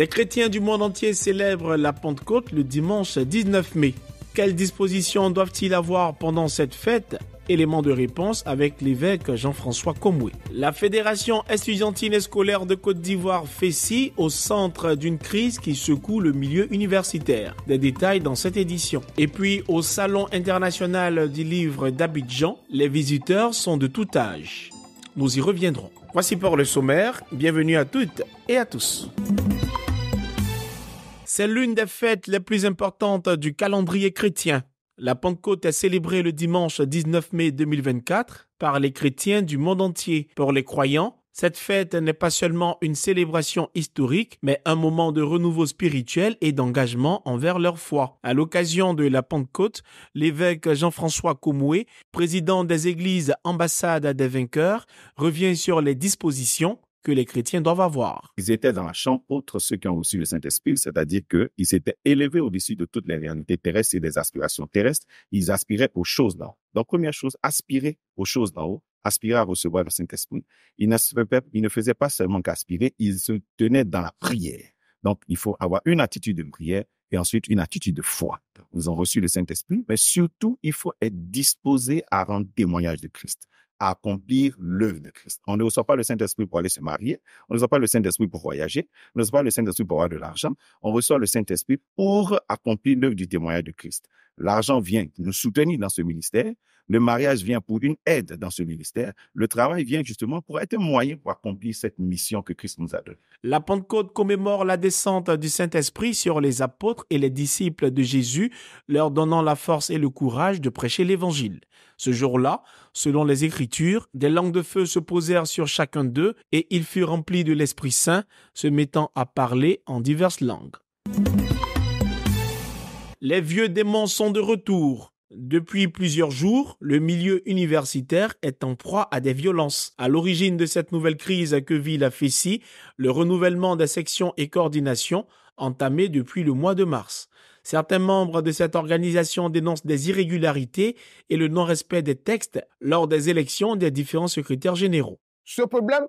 Les chrétiens du monde entier célèbrent la Pentecôte le dimanche 19 mai. Quelles dispositions doivent-ils avoir pendant cette fête Élément de réponse avec l'évêque Jean-François Comoué. La Fédération estudiantine et scolaire de Côte d'Ivoire fait FESI au centre d'une crise qui secoue le milieu universitaire. Des détails dans cette édition. Et puis au Salon international du livre d'Abidjan, les visiteurs sont de tout âge. Nous y reviendrons. Voici pour le sommaire. Bienvenue à toutes et à tous. C'est l'une des fêtes les plus importantes du calendrier chrétien. La Pentecôte est célébrée le dimanche 19 mai 2024 par les chrétiens du monde entier. Pour les croyants, cette fête n'est pas seulement une célébration historique, mais un moment de renouveau spirituel et d'engagement envers leur foi. À l'occasion de la Pentecôte, l'évêque Jean-François Comoué, président des églises Ambassade des vainqueurs, revient sur les dispositions que les chrétiens doivent avoir. Ils étaient dans la chambre autre ceux qui ont reçu le Saint-Esprit, c'est-à-dire qu'ils s'étaient élevés au-dessus de toutes les réalités terrestres et des aspirations terrestres. Ils aspiraient aux choses d'en haut. Donc, première chose, aspirer aux choses d'en haut, aspirer à recevoir le Saint-Esprit. Ils, ils ne faisaient pas seulement qu'aspirer, ils se tenaient dans la prière. Donc, il faut avoir une attitude de prière et ensuite une attitude de foi. Ils ont reçu le Saint-Esprit, mais surtout, il faut être disposé à rendre témoignage de Christ accomplir l'œuvre de Christ. On ne reçoit pas le Saint-Esprit pour aller se marier, on ne reçoit pas le Saint-Esprit pour voyager, on ne reçoit pas le Saint-Esprit pour avoir de l'argent, on reçoit le Saint-Esprit pour accomplir l'œuvre du témoignage de Christ. L'argent vient nous soutenir dans ce ministère, le mariage vient pour une aide dans ce ministère. Le travail vient justement pour être un moyen pour accomplir cette mission que Christ nous a donnée. La Pentecôte commémore la descente du Saint-Esprit sur les apôtres et les disciples de Jésus, leur donnant la force et le courage de prêcher l'Évangile. Ce jour-là, selon les Écritures, des langues de feu se posèrent sur chacun d'eux et ils furent remplis de l'Esprit Saint, se mettant à parler en diverses langues. Les vieux démons sont de retour. Depuis plusieurs jours, le milieu universitaire est en proie à des violences. À l'origine de cette nouvelle crise que vit la FESI, le renouvellement des sections et coordinations entamé depuis le mois de mars. Certains membres de cette organisation dénoncent des irrégularités et le non-respect des textes lors des élections des différents secrétaires généraux. Ce problème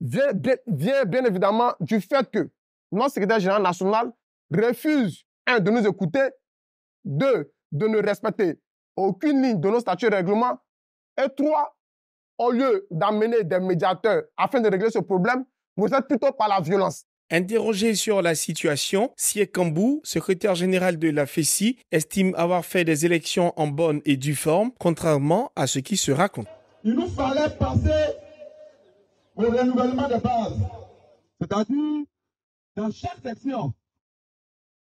vient, vient bien évidemment du fait que notre secrétaire général national refuse, un, de nous écouter, deux, de ne respecter aucune ligne de nos statuts et règlements. Et trois, au lieu d'amener des médiateurs afin de régler ce problème, vous êtes plutôt par la violence. Interrogé sur la situation, Siekambou, secrétaire général de la Fesi, estime avoir fait des élections en bonne et due forme, contrairement à ce qui se raconte. Il nous fallait passer au renouvellement de base, c'est-à-dire dans chaque section.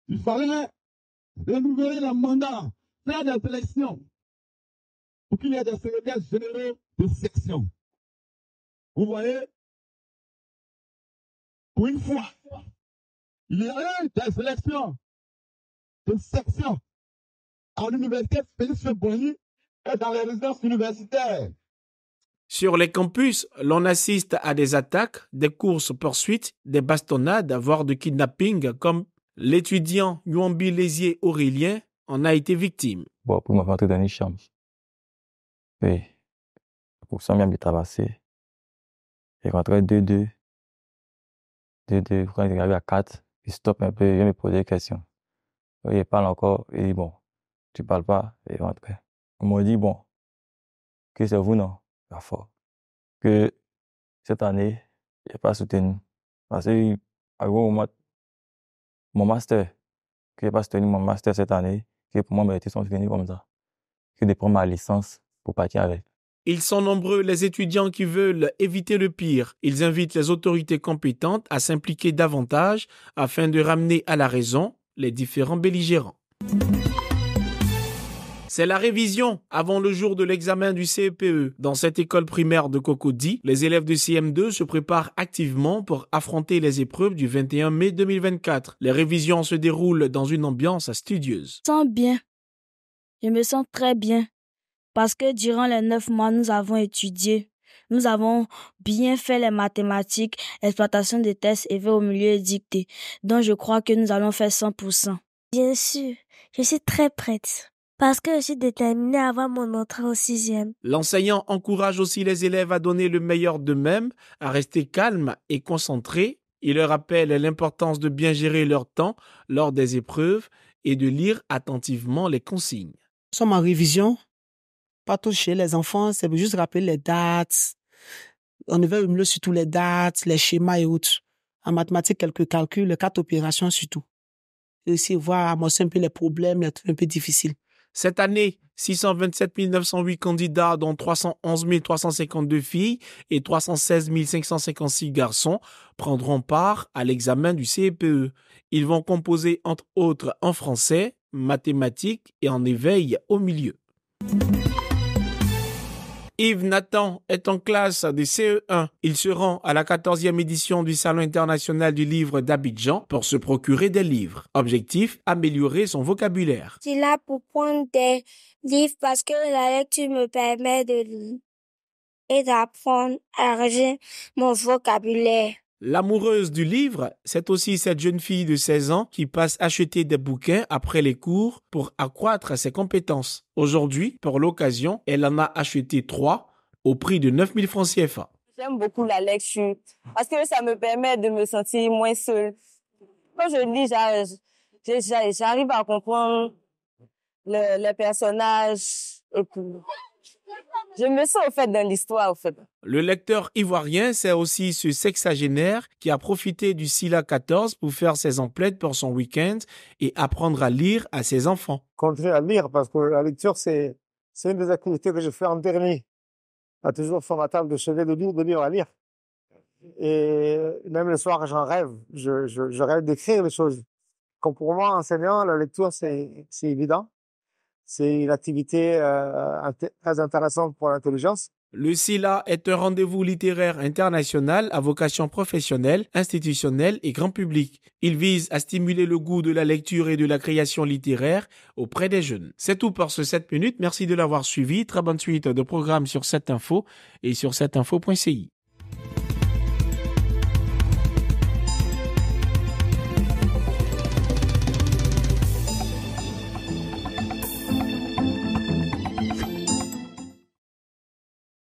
Il fallait renouveler le mandat, faire des élections, pour qu'il y ait des secrétaires généraux de section. Vous voyez, pour une fois, il y a eu des élections de section à l'université Félix Boigny et dans les résidences universitaires. Sur les campus, l'on assiste à des attaques, des courses-poursuites, des bastonnades, voire du kidnapping, comme L'étudiant Yuambi Lézier Aurélien en a été victime. Bon, pour moi, rentrer dans une chambre, Oui. Pour ça, je traverser. J'ai rentré 2-2. 2-2. Quand il arrivé à 4, il stoppe un peu, il me posé des questions. Il parle encore, il dit bon, tu parles pas, et il rentre. On m'a dit bon, que c'est vous, non? La fort. Que cette année, il n'est pas soutenu. Parce à un moment, mon master, qui j'ai pas soutenu mon master cette année, qui pour moi mes son sont comme ça, que de prendre ma licence pour partir avec. Ils sont nombreux les étudiants qui veulent éviter le pire. Ils invitent les autorités compétentes à s'impliquer davantage afin de ramener à la raison les différents belligérants. C'est la révision avant le jour de l'examen du CEPE. E. Dans cette école primaire de Cocody, les élèves de CM2 se préparent activement pour affronter les épreuves du 21 mai 2024. Les révisions se déroulent dans une ambiance studieuse. Je me sens bien. Je me sens très bien. Parce que durant les neuf mois, nous avons étudié. Nous avons bien fait les mathématiques, exploitation des tests et au milieu édicté, donc dont je crois que nous allons faire 100%. Bien sûr, je suis très prête parce que je suis déterminée à avoir mon entrée au sixième. L'enseignant encourage aussi les élèves à donner le meilleur d'eux-mêmes, à rester calmes et concentrés. Il leur rappelle l'importance de bien gérer leur temps lors des épreuves et de lire attentivement les consignes. Nous sommes en révision. Pas toucher les enfants, c'est juste rappeler les dates. On veut mieux surtout les dates, les schémas et autres. En mathématiques, quelques calculs, quatre opérations surtout. Et aussi voir, amorcer un peu les problèmes, les trucs un peu difficiles. Cette année, 627 908 candidats, dont 311 352 filles et 316 556 garçons, prendront part à l'examen du CEPE. Ils vont composer entre autres en français, mathématiques et en éveil au milieu. Yves Nathan est en classe des CE1. Il se rend à la 14e édition du Salon international du livre d'Abidjan pour se procurer des livres. Objectif, améliorer son vocabulaire. suis là pour prendre des livres parce que la lecture me permet de et d'apprendre à régler mon vocabulaire. L'amoureuse du livre, c'est aussi cette jeune fille de 16 ans qui passe acheter des bouquins après les cours pour accroître ses compétences. Aujourd'hui, pour l'occasion, elle en a acheté trois au prix de 9000 francs CFA. J'aime beaucoup la lecture parce que ça me permet de me sentir moins seule. Quand je lis, j'arrive à comprendre le, personnage au je me sens en fait dans l'histoire, au fait. Le lecteur ivoirien, c'est aussi ce sexagénaire qui a profité du SILA 14 pour faire ses emplettes pour son week-end et apprendre à lire à ses enfants. Continuer à lire parce que la lecture, c'est, une des activités que je fais en dernier. A toujours sur ma table de chevet de livres, de à lire. Et même le soir, j'en rêve. Je, rêve d'écrire les choses. Comme pour moi, enseignant, la lecture, c'est évident. C'est une activité euh, très intéressante pour l'intelligence. Le SILA est un rendez-vous littéraire international à vocation professionnelle, institutionnelle et grand public. Il vise à stimuler le goût de la lecture et de la création littéraire auprès des jeunes. C'est tout pour ce 7 minutes. Merci de l'avoir suivi. Très bonne suite de programme sur cette info et sur cette infoci